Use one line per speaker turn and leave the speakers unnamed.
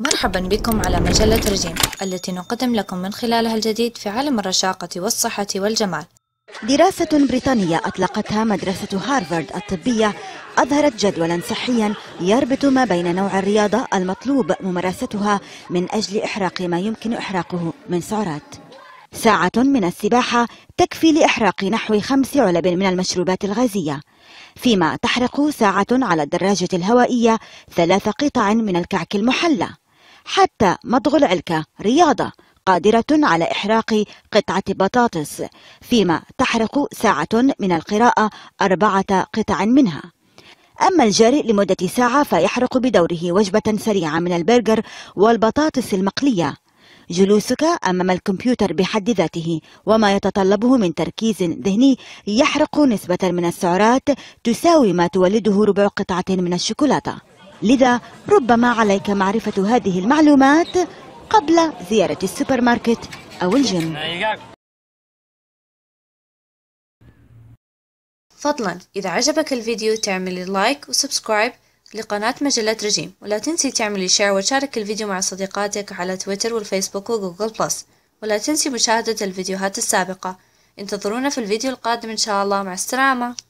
مرحبا بكم على مجلة رجيم التي نقدم لكم من
خلالها الجديد في عالم الرشاقة والصحة والجمال دراسة بريطانية أطلقتها مدرسة هارفارد الطبية أظهرت جدولا صحيا يربط ما بين نوع الرياضة المطلوب ممارستها من أجل إحراق ما يمكن إحراقه من سعرات ساعة من السباحة تكفي لإحراق نحو خمس علب من المشروبات الغازية فيما تحرق ساعة على الدراجة الهوائية ثلاث قطع من الكعك المحلى حتى مضغ العلكة رياضة قادرة على إحراق قطعة بطاطس فيما تحرق ساعة من القراءة أربعة قطع منها أما الجري لمدة ساعة فيحرق بدوره وجبة سريعة من البرجر والبطاطس المقلية جلوسك أمام الكمبيوتر بحد ذاته وما يتطلبه من تركيز ذهني يحرق نسبة من السعرات تساوي ما تولده ربع قطعة من الشوكولاتة لذا ربما عليك معرفة هذه المعلومات قبل زيارة السوبر ماركت
أو الجيم
فضلا إذا عجبك الفيديو تعملي لايك وسبسكرايب لقناة مجلة رجيم ولا تنسي تعملي شير وتشارك الفيديو مع صديقاتك على تويتر والفيسبوك وجوجل بلس
ولا تنسي مشاهدة الفيديوهات السابقة انتظرونا في الفيديو القادم إن شاء الله مع السلامة